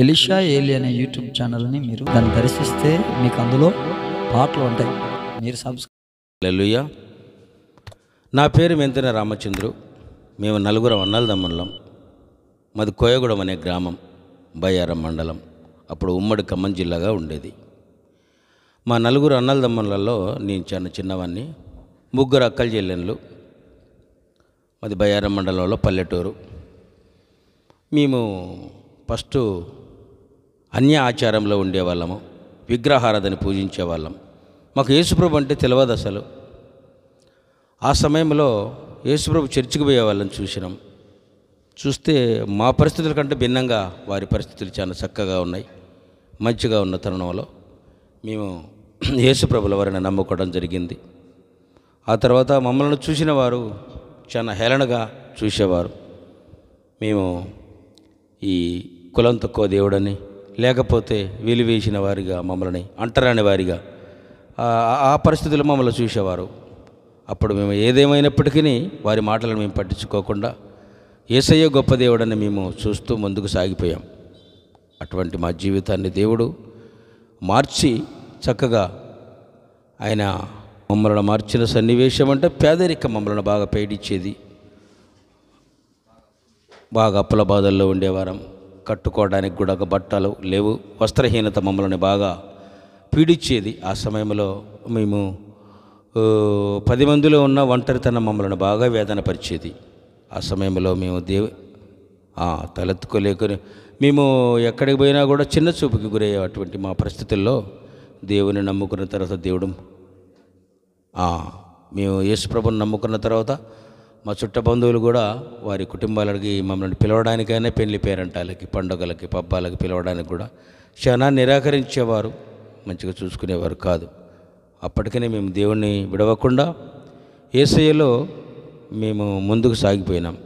Elisha ఏలి అనే YouTube ఛానల్ని మీరు దాన్ని దర్శిస్తే మీకు అందులో పాటలు ఉంటాయి మీరు సబ్స్క్రైబ్ నా పేరు మెంతన రామచంద్రు మేము నలుగురం అన్నాల మాది కోయగూడెం అనే గ్రామం బయ్యారం మండలం అప్పుడు ఉమ్మడి ఖమ్మం జిల్లాగా ఉండేది మా నలుగురు అన్నల నేను చిన్న చిన్నవాన్ని ముగ్గురు అక్కల చెల్లెళ్ళు మాది బయ్యారం మండలంలో పల్లెటూరు మేము ఫస్ట్ అన్య ఆచారంలో ఉండేవాళ్ళము విగ్రహారాధన పూజించేవాళ్ళం మాకు యేసుప్రభు అంటే తెలియదు అసలు ఆ సమయంలో యేసుప్రభు చర్చికి పోయేవాళ్ళని చూసినాం చూస్తే మా పరిస్థితుల కంటే భిన్నంగా వారి పరిస్థితులు చాలా చక్కగా ఉన్నాయి మంచిగా ఉన్న తరుణంలో మేము యేసుప్రభుల వారిని నమ్ముకోవడం జరిగింది ఆ తర్వాత మమ్మల్ని చూసిన వారు చాలా హేళనగా చూసేవారు మేము ఈ కులం తక్కువ దేవుడని లేకపోతే వెలివేసిన వారిగా మమ్మల్ని అంటరాని వారిగా ఆ పరిస్థితులు మమ్మల్ని చూసేవారు అప్పుడు మేము ఏదేమైనప్పటికీ వారి మాటలను మేము పట్టించుకోకుండా ఏసయ్య గొప్ప దేవుడని మేము చూస్తూ ముందుకు సాగిపోయాం అటువంటి మా జీవితాన్ని దేవుడు మార్చి చక్కగా ఆయన మమ్మల్ని మార్చిన సన్నివేశం అంటే పేదరికం మమ్మల్ని బాగా పేడిచ్చేది బాగా అప్పుల బాధల్లో ఉండేవారం కట్టుకోవడానికి కూడా ఒక బట్టలు లేవు వస్త్రహీనత మమ్మల్ని బాగా పీడించేది ఆ సమయంలో మేము పది మందిలో ఉన్న ఒంటరితనం మమ్మల్ని బాగా వేదన పరిచేది ఆ సమయంలో మేము దేవు తలెత్తుకోలేకొని మేము ఎక్కడికి పోయినా కూడా చిన్న చూపుకి గురయ్యే అటువంటి మా పరిస్థితుల్లో దేవుని నమ్ముకున్న తర్వాత దేవుడు మేము యేసుప్రభుని నమ్ముకున్న తర్వాత మా చుట్ట బంధువులు కూడా వారి కుటుంబాలకి మమ్మల్ని పిలవడానికైనా పెళ్లి పేరంటాలకి పండుగలకి పబ్బాలకి పిలవడానికి కూడా చాలా నిరాకరించేవారు మంచిగా చూసుకునేవారు కాదు అప్పటికనే మేము దేవుణ్ణి విడవకుండా ఏసయ్యలో మేము ముందుకు సాగిపోయినాం